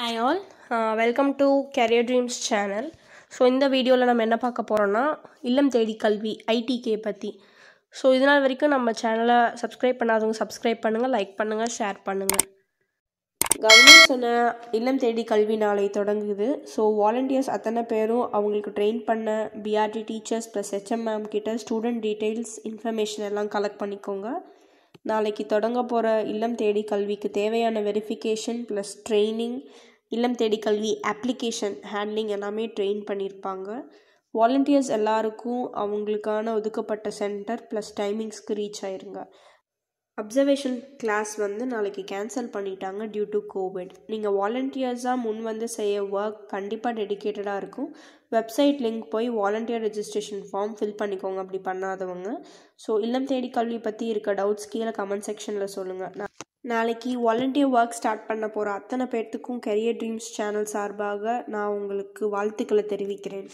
hi all welcome to career dreams channel so இந்த வீடியோவில் நம்ம என்ன பார்க்க போகிறோன்னா இல்லம் தேடி கல்வி ஐடிகே பற்றி ஸோ இதனால் வரைக்கும் நம்ம சேனலை சப்ஸ்கிரைப் பண்ணாதவங்க சப்ஸ்கிரைப் பண்ணுங்கள் லைக் பண்ணுங்கள் ஷேர் பண்ணுங்கள் கவர்மெண்ட் சொன்ன இல்லம் தேடி கல்வி நாளை தொடங்குது ஸோ வாலண்டியர்ஸ் அத்தனை பேரும் அவங்களுக்கு ட்ரெயின் பண்ண BRT teachers plus HM ma'am கிட்ட ஸ்டூடெண்ட் டீட்டெயில்ஸ் இன்ஃபர்மேஷன் எல்லாம் கலெக்ட் பண்ணிக்கோங்க நாளைக்கு தொடங்க போகிற இல்லம் தேடி கல்விக்கு தேவையான verification plus training Illam Thedi Kalvi application handling எல்லாமே ட்ரெயின் பண்ணியிருப்பாங்க வாலண்டியர்ஸ் எல்லாருக்கும் அவங்களுக்கான ஒதுக்கப்பட்ட சென்டர் ப்ளஸ் டைமிங்ஸ்க்கு ரீச் ஆயிருங்க அப்சர்வேஷன் கிளாஸ் வந்து நாளைக்கு கேன்சல் பண்ணிட்டாங்க டியூ டு கோவிட் நீங்கள் வாலண்டியர்ஸாக முன் வந்து செய்ய ஒர்க் கண்டிப்பாக டெடிக்கேட்டடாக இருக்கும் வெப்சைட் லிங்க் போய் வாலண்டியர் ரெஜிஸ்ட்ரேஷன் ஃபார்ம் ஃபில் பண்ணிக்கோங்க அப்படி பண்ணாதவங்க ஸோ இல்லம் தேடி கல்வி பற்றி இருக்க டவுட்ஸ் கீழே கமெண்ட் செக்ஷனில் சொல்லுங்கள் நாளைக்கு வாலண்டியர் ஒர்க் ஸ்டார்ட் பண்ண போகிற அத்தனை பேர்த்துக்கும் கெரியர் ட்ரீம்ஸ் சேனல் சார்பாக நான் உங்களுக்கு வாழ்த்துக்களை தெரிவிக்கிறேன்